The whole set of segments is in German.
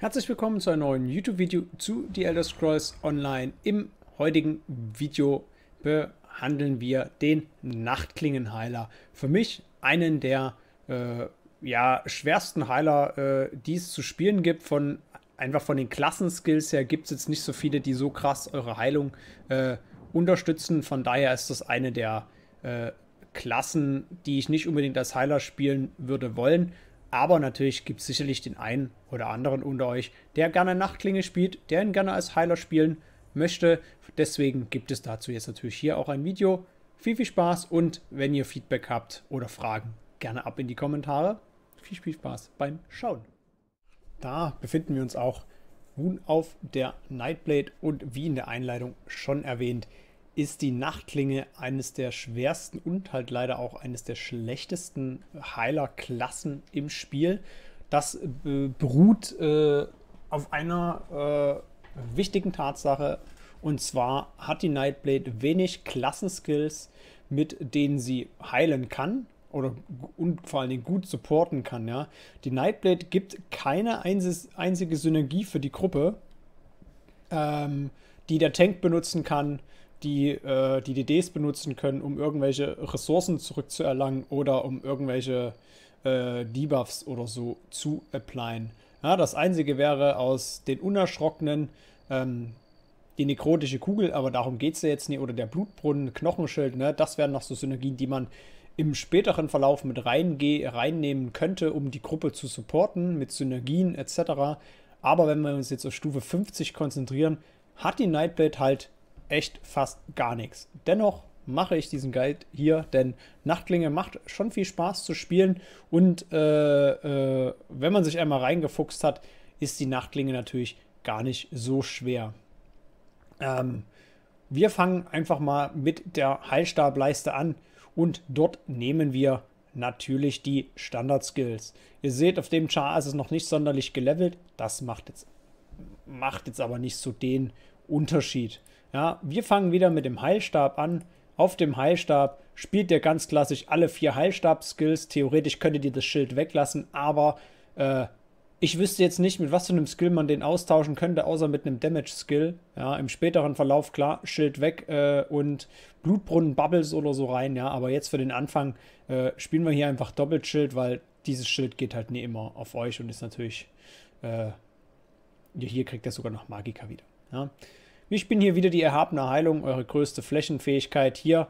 Herzlich willkommen zu einem neuen YouTube-Video zu The Elder Scrolls Online. Im heutigen Video behandeln wir den Nachtklingenheiler. Für mich einen der äh, ja, schwersten Heiler, äh, die es zu spielen gibt. Von, einfach von den Klassenskills her gibt es jetzt nicht so viele, die so krass eure Heilung äh, unterstützen. Von daher ist das eine der äh, Klassen, die ich nicht unbedingt als Heiler spielen würde wollen. Aber natürlich gibt es sicherlich den einen oder anderen unter euch, der gerne Nachtklinge spielt, der ihn gerne als Heiler spielen möchte. Deswegen gibt es dazu jetzt natürlich hier auch ein Video. Viel, viel Spaß und wenn ihr Feedback habt oder Fragen, gerne ab in die Kommentare. Viel, viel Spaß beim Schauen. Da befinden wir uns auch nun auf der Nightblade und wie in der Einleitung schon erwähnt, ist die Nachtklinge eines der schwersten und halt leider auch eines der schlechtesten Heilerklassen im Spiel. Das äh, beruht äh, auf einer äh, wichtigen Tatsache. Und zwar hat die Nightblade wenig Klassenskills, mit denen sie heilen kann oder und vor allen Dingen gut supporten kann. Ja? Die Nightblade gibt keine einzige Synergie für die Gruppe, ähm, die der Tank benutzen kann, die äh, die DDs benutzen können, um irgendwelche Ressourcen zurückzuerlangen oder um irgendwelche äh, Debuffs oder so zu applyen. Ja, das einzige wäre aus den Unerschrockenen ähm, die nekrotische Kugel, aber darum geht es ja jetzt nicht, oder der Blutbrunnen, Knochenschild, ne? das wären noch so Synergien, die man im späteren Verlauf mit reinge reinnehmen könnte, um die Gruppe zu supporten mit Synergien etc. Aber wenn wir uns jetzt auf Stufe 50 konzentrieren, hat die Nightblade halt echt fast gar nichts. Dennoch mache ich diesen Guide hier, denn Nachtlinge macht schon viel Spaß zu spielen und äh, äh, wenn man sich einmal reingefuchst hat, ist die Nachtlinge natürlich gar nicht so schwer. Ähm, wir fangen einfach mal mit der Heilstableiste an und dort nehmen wir natürlich die Standard-Skills. Ihr seht, auf dem Char ist es noch nicht sonderlich gelevelt. Das macht jetzt, macht jetzt aber nicht so den Unterschied. Ja, wir fangen wieder mit dem Heilstab an. Auf dem Heilstab spielt ihr ganz klassisch alle vier Heilstab-Skills. Theoretisch könntet ihr das Schild weglassen, aber äh, ich wüsste jetzt nicht, mit was für einem Skill man den austauschen könnte, außer mit einem Damage-Skill. Ja, im späteren Verlauf, klar, Schild weg äh, und Blutbrunnen-Bubbles oder so rein, ja. Aber jetzt für den Anfang äh, spielen wir hier einfach Doppelschild, weil dieses Schild geht halt nie immer auf euch und ist natürlich. Äh, hier kriegt er sogar noch Magika wieder. Ja. Ich bin hier wieder die erhabene Heilung, eure größte Flächenfähigkeit. Hier,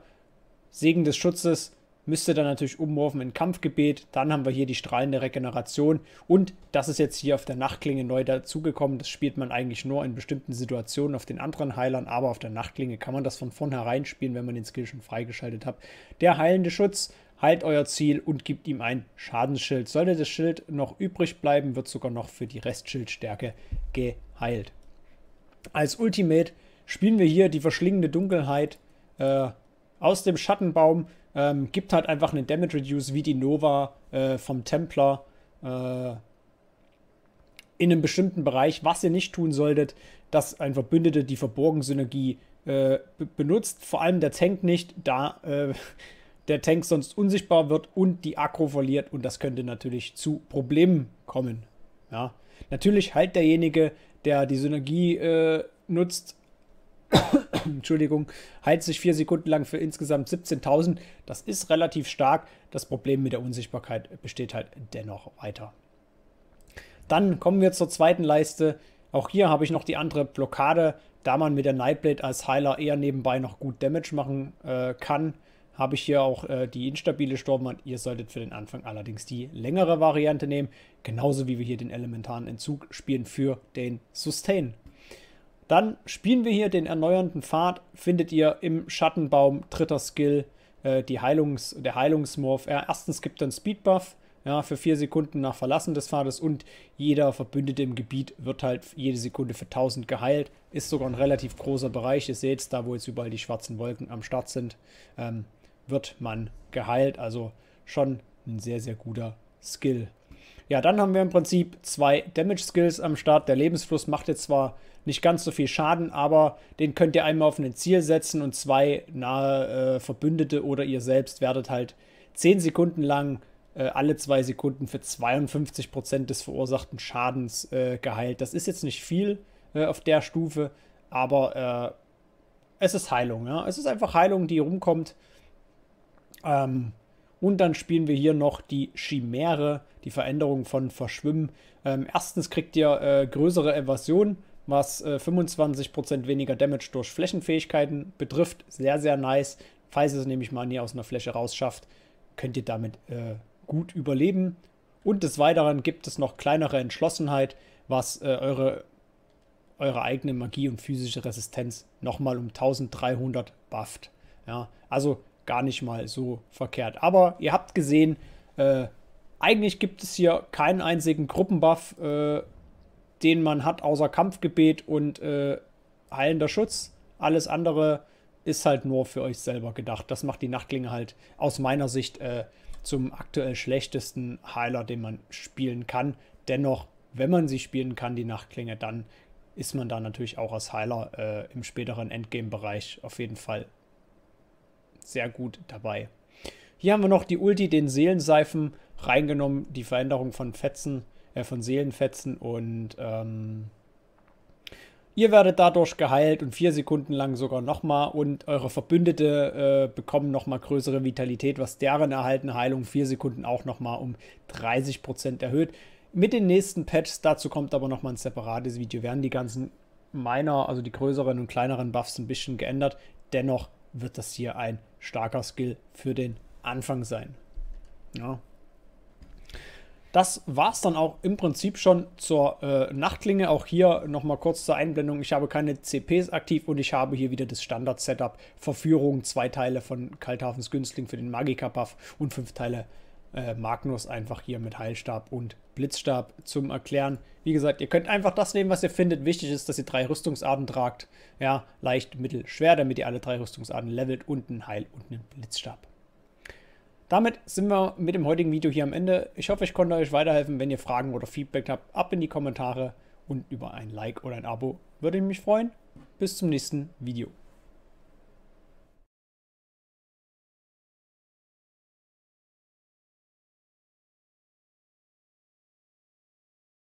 Segen des Schutzes, müsst ihr dann natürlich umworfen in Kampfgebet. Dann haben wir hier die strahlende Regeneration. Und das ist jetzt hier auf der Nachtklinge neu dazugekommen. Das spielt man eigentlich nur in bestimmten Situationen auf den anderen Heilern, aber auf der Nachtklinge kann man das von vornherein spielen, wenn man den Skill schon freigeschaltet hat. Der heilende Schutz heilt euer Ziel und gibt ihm ein Schadensschild. Sollte das Schild noch übrig bleiben, wird sogar noch für die Restschildstärke geheilt. Als Ultimate spielen wir hier die verschlingende Dunkelheit äh, aus dem Schattenbaum. Ähm, gibt halt einfach einen Damage Reduce wie die Nova äh, vom Templar äh, in einem bestimmten Bereich. Was ihr nicht tun solltet, dass ein Verbündeter die Verborgen-Synergie äh, benutzt. Vor allem der Tank nicht, da äh, der Tank sonst unsichtbar wird und die Akro verliert. Und das könnte natürlich zu Problemen kommen. Ja. Natürlich halt derjenige, der die Synergie äh, nutzt. Entschuldigung, heilt sich vier Sekunden lang für insgesamt 17.000. Das ist relativ stark. Das Problem mit der Unsichtbarkeit besteht halt dennoch weiter. Dann kommen wir zur zweiten Leiste. Auch hier habe ich noch die andere Blockade, da man mit der Nightblade als Heiler eher nebenbei noch gut Damage machen äh, kann habe ich hier auch äh, die instabile Sturmwand. Ihr solltet für den Anfang allerdings die längere Variante nehmen. Genauso wie wir hier den elementaren Entzug spielen für den Sustain. Dann spielen wir hier den erneuernden Pfad. Findet ihr im Schattenbaum, dritter Skill, äh, die Heilungs-, der Heilungsmorph. Ja, erstens gibt es einen Speedbuff. Ja, für vier Sekunden nach Verlassen des Pfades und jeder Verbündete im Gebiet wird halt jede Sekunde für 1000 geheilt. Ist sogar ein relativ großer Bereich. Ihr seht es da, wo jetzt überall die schwarzen Wolken am Start sind. Ähm, wird man geheilt. Also schon ein sehr, sehr guter Skill. Ja, dann haben wir im Prinzip zwei Damage Skills am Start. Der Lebensfluss macht jetzt zwar nicht ganz so viel Schaden, aber den könnt ihr einmal auf ein Ziel setzen und zwei nahe äh, Verbündete oder ihr selbst werdet halt 10 Sekunden lang äh, alle zwei Sekunden für 52% des verursachten Schadens äh, geheilt. Das ist jetzt nicht viel äh, auf der Stufe, aber äh, es ist Heilung. Ja? Es ist einfach Heilung, die rumkommt ähm, und dann spielen wir hier noch die Chimäre, die Veränderung von Verschwimmen. Ähm, erstens kriegt ihr äh, größere Evasion, was äh, 25% weniger Damage durch Flächenfähigkeiten betrifft. Sehr, sehr nice. Falls ihr es nämlich mal nie aus einer Fläche rausschafft, könnt ihr damit äh, gut überleben. Und des Weiteren gibt es noch kleinere Entschlossenheit, was äh, eure, eure eigene Magie und physische Resistenz nochmal um 1300 bufft. Ja, also gar nicht mal so verkehrt. Aber ihr habt gesehen, äh, eigentlich gibt es hier keinen einzigen Gruppenbuff, äh, den man hat, außer Kampfgebet und äh, heilender Schutz. Alles andere ist halt nur für euch selber gedacht. Das macht die Nachtlinge halt aus meiner Sicht äh, zum aktuell schlechtesten Heiler, den man spielen kann. Dennoch, wenn man sie spielen kann, die Nachtklinge, dann ist man da natürlich auch als Heiler äh, im späteren Endgame-Bereich auf jeden Fall sehr gut dabei. Hier haben wir noch die Ulti, den Seelenseifen reingenommen, die Veränderung von Fetzen, äh, von Seelenfetzen und ähm, ihr werdet dadurch geheilt und vier Sekunden lang sogar nochmal und eure Verbündete äh, bekommen nochmal größere Vitalität, was deren erhaltene Heilung vier Sekunden auch nochmal um 30% erhöht. Mit den nächsten Patches, dazu kommt aber nochmal ein separates Video, werden die ganzen meiner, also die größeren und kleineren Buffs ein bisschen geändert. Dennoch wird das hier ein starker Skill für den Anfang sein. Ja. Das war es dann auch im Prinzip schon zur äh, Nachtlinge. Auch hier nochmal kurz zur Einblendung. Ich habe keine CPs aktiv und ich habe hier wieder das Standard-Setup. Verführung, zwei Teile von Kalthafens Günstling für den Magiker-Buff und fünf Teile äh, Magnus einfach hier mit Heilstab und Blitzstab zum Erklären. Wie gesagt, ihr könnt einfach das nehmen, was ihr findet. Wichtig ist, dass ihr drei Rüstungsarten tragt. Ja, leicht, mittel, schwer, damit ihr alle drei Rüstungsarten levelt und einen Heil und einen Blitzstab. Damit sind wir mit dem heutigen Video hier am Ende. Ich hoffe, ich konnte euch weiterhelfen. Wenn ihr Fragen oder Feedback habt, ab in die Kommentare und über ein Like oder ein Abo würde ich mich freuen. Bis zum nächsten Video.